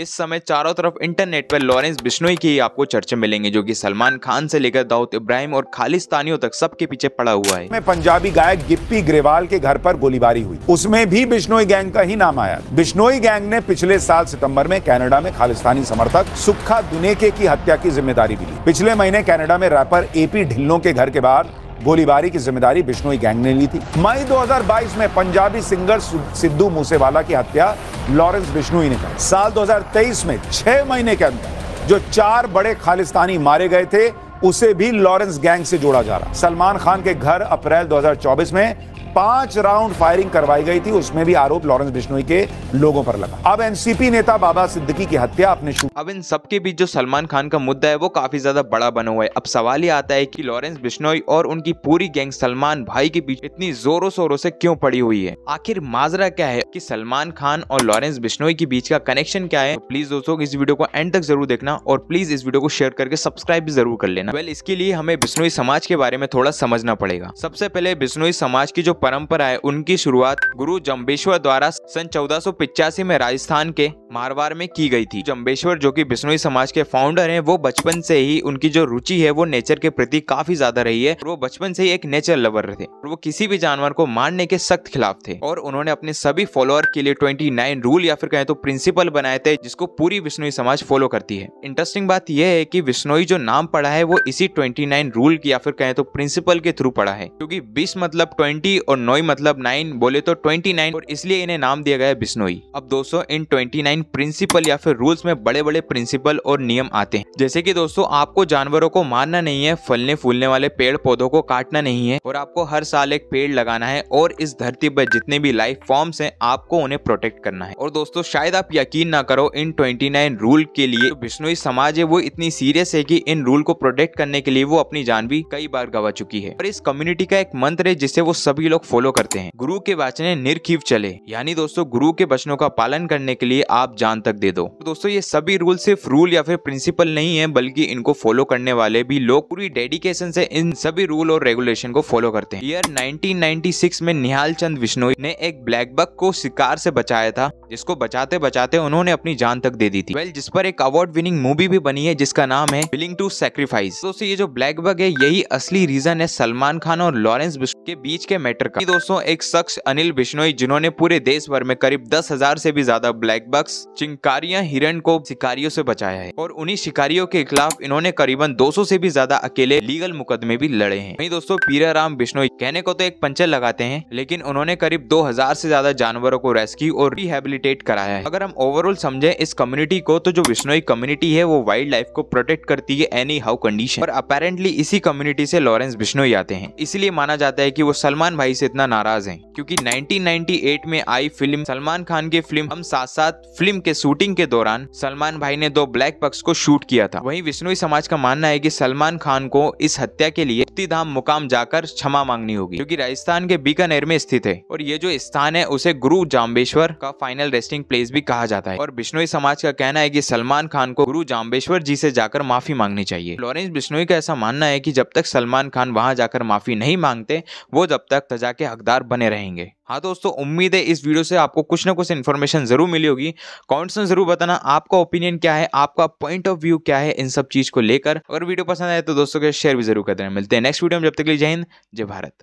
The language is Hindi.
इस समय चारों तरफ इंटरनेट पर लॉरेंस बिश्नोई की आपको चर्चे मिलेंगे जो कि सलमान खान से लेकर दाऊद इब्राहिम और खालिस्तानियों तक सबके पीछे पड़ा हुआ है में पंजाबी गायक गिप्पी ग्रेवाल के घर पर गोलीबारी हुई उसमें भी बिश्नोई गैंग का ही नाम आया बिश्नोई गैंग ने पिछले साल सितम्बर में कैनेडा में खालिस्तानी समर्थक सुखा दुनेके की हत्या की जिम्मेदारी भी ली पिछले महीने कैनेडा में रैपर एपी ढिल्लों के घर के बाहर गोलीबारी की जिम्मेदारी बिश्नोई गैंग ने ली थी मई 2022 में पंजाबी सिंगर सिद्धू मूसेवाला की हत्या लॉरेंस बिश्नोई ने कर साल 2023 में छह महीने के अंदर जो चार बड़े खालिस्तानी मारे गए थे उसे भी लॉरेंस गैंग से जोड़ा जा रहा सलमान खान के घर अप्रैल 2024 में पांच राउंड फायरिंग करवाई गई थी उसमें भी आरोप लॉरेंस बिश्नोई के लोगों पर लगा अब एनसीपी नेता बाबा सिद्दीकी की हत्या अपने अब इन सबके बीच जो सलमान खान का मुद्दा है वो काफी ज्यादा बड़ा बना हुआ है अब सवाल ये आता है की लॉरेंस बिश्नोई और उनकी पूरी गैंग सलमान भाई के बीच इतनी जोरों शोरों से क्यों पड़ी हुई है आखिर माजरा क्या है की सलमान खान और लॉरेंस बिश्नोई के बीच का कनेक्शन क्या है प्लीज तो दोस्तों इस वीडियो को एंड तक जरूर देखना और प्लीज इस वीडियो को शेयर करके सब्सक्राइब भी जरूर कर लेना वेल इसके लिए हमें बिश्नोई समाज के बारे में थोड़ा समझना पड़ेगा सबसे पहले बिश्नोई समाज की जो परंपरा है उनकी शुरुआत गुरु जम्बेश्वर द्वारा सन चौदह में राजस्थान के मारवाड़ में की गई थी जम्बेश्वर जो कि बिश्नोई समाज के फाउंडर हैं वो बचपन से ही उनकी जो रुचि है वो नेचर के प्रति काफी ज्यादा रही है वो बचपन से ही एक नेचर लवर थे वो किसी भी जानवर को मारने के सख्त खिलाफ थे और उन्होंने अपने सभी फॉलोअर के लिए ट्वेंटी रूल या फिर कहें तो प्रिंसिपल बनाए थे जिसको पूरी बिश्नोई समाज फॉलो करती है इंटरेस्टिंग बात यह है की बिश्नोई जो नाम पड़ा है वो इसी ट्वेंटी रूल या फिर कहें तो प्रिंसिपल के थ्रू पड़ा है क्योंकि बीस मतलब ट्वेंटी और नोई मतलब नाइन बोले तो ट्वेंटी नाइन और इसलिए इन्हें नाम दिया गया है बिस्नोई अब दोस्तों इन ट्वेंटी नाइन प्रिंसिपल या फिर रूल्स में बड़े बड़े प्रिंसिपल और नियम आते हैं जैसे कि दोस्तों आपको जानवरों को मारना नहीं है फलने फूलने वाले पेड़ पौधों को काटना नहीं है और आपको हर साल एक पेड़ लगाना है और इस धरती पर जितने भी लाइफ फॉर्म्स है आपको उन्हें प्रोटेक्ट करना है और दोस्तों शायद आप यकीन ना करो इन नाइन रूल के लिए बिश्नोई समाज है वो इतनी सीरियस है कि इन रूल को प्रोटेक्ट करने के लिए वो अपनी जान भी कई बार गवा चुकी है और इस कम्युनिटी का एक मंत्र है जिसे वो सभी लोग लोग फॉलो करते हैं गुरु के वाचने निर्खीव चले यानी दोस्तों गुरु के वचनों का पालन करने के लिए आप जान तक दे दो तो दोस्तों ये सभी रूल सिर्फ रूल या फिर प्रिंसिपल नहीं है बल्कि इनको फॉलो करने वाले भी लोग पूरी डेडिकेशन से इन सभी रूल और रेगुलेशन को फॉलो करते हैं ईयर 1996 में निहाल चंद विश्नोई ने एक ब्लैक बक को शिकार से बचाया था जिसको बचाते बचाते उन्होंने अपनी जान तक दे दी थी वेल well, जिस पर एक अवार्ड विनिंग मूवी भी बनी है जिसका नाम है विलिंग टू सेक्रीफाइस दोस्तों ये जो ब्लैक बग है यही असली रीजन है सलमान खान और लॉरेंस के बीच के मैटर का दोस्तों एक शख्स अनिल बिश्नोई जिन्होंने पूरे देश भर में करीब दस हजार से भी ज्यादा ब्लैक बक्स चिंकारिया हिरण को शिकारियों से बचाया है और उन्हीं शिकारियों के खिलाफ इन्होंने करीबन 200 से भी ज्यादा अकेले लीगल मुकदमे भी लड़े हैं वही दोस्तों राम बिश्नोई कहने को तो एक पंचर लगाते हैं लेकिन उन्होंने करीब दो हजार ज्यादा जानवरों को रेस्क्यू और रिहेबिलिटेट कराया है अगर हम ओवरऑल समझे इस कम्युनिटी को तो जो बिश्नोई कम्युनिटी है वो वाइल्ड लाइफ को प्रोटेक्ट करती है एनी हाउ कंडीशन और अपेरेंटली इसी कम्युनिटी से लॉरेंस बिश्नोई आते हैं इसलिए माना जाता है की वो सलमान भाई से इतना नाराज हैं क्योंकि 1998 में आई फिल्म सलमान खान की फिल्म हम साथ साथ फिल्म के शूटिंग के दौरान सलमान भाई ने दो ब्लैक पक्स को शूट किया था वहीं विष्णुई समाज का मानना है कि सलमान खान को इस हत्या के लिए धाम मुकाम जाकर क्षमा मांगनी होगी क्योंकि राजस्थान के बीकानेर में स्थित है और ये जो स्थान है उसे गुरु जाम्बेश्वर का फाइनल रेस्टिंग प्लेस भी कहा जाता है और बिश्नोई समाज का कहना है की सलमान खान को गुरु जाम्बेश्वर जी से जाकर माफी मांगनी चाहिए लॉरेंस बिश्नोई का ऐसा मानना है की जब तक सलमान खान वहाँ जाकर माफी नहीं मांगते वो जब तक सजा के हकदार बने रहेंगे हाँ दोस्तों उम्मीद है इस वीडियो से आपको कुछ ना कुछ इन्फॉर्मेशन जरूर मिली होगी कॉमेंट्स में जरूर बताना आपका ओपिनियन क्या है आपका पॉइंट ऑफ व्यू क्या है इन सब चीज को लेकर अगर वीडियो पसंद आए तो दोस्तों के शेयर भी जरूर कर देना मिलते हैं नेक्स्ट वीडियो में जब तक लिए जय हिंद जय भारत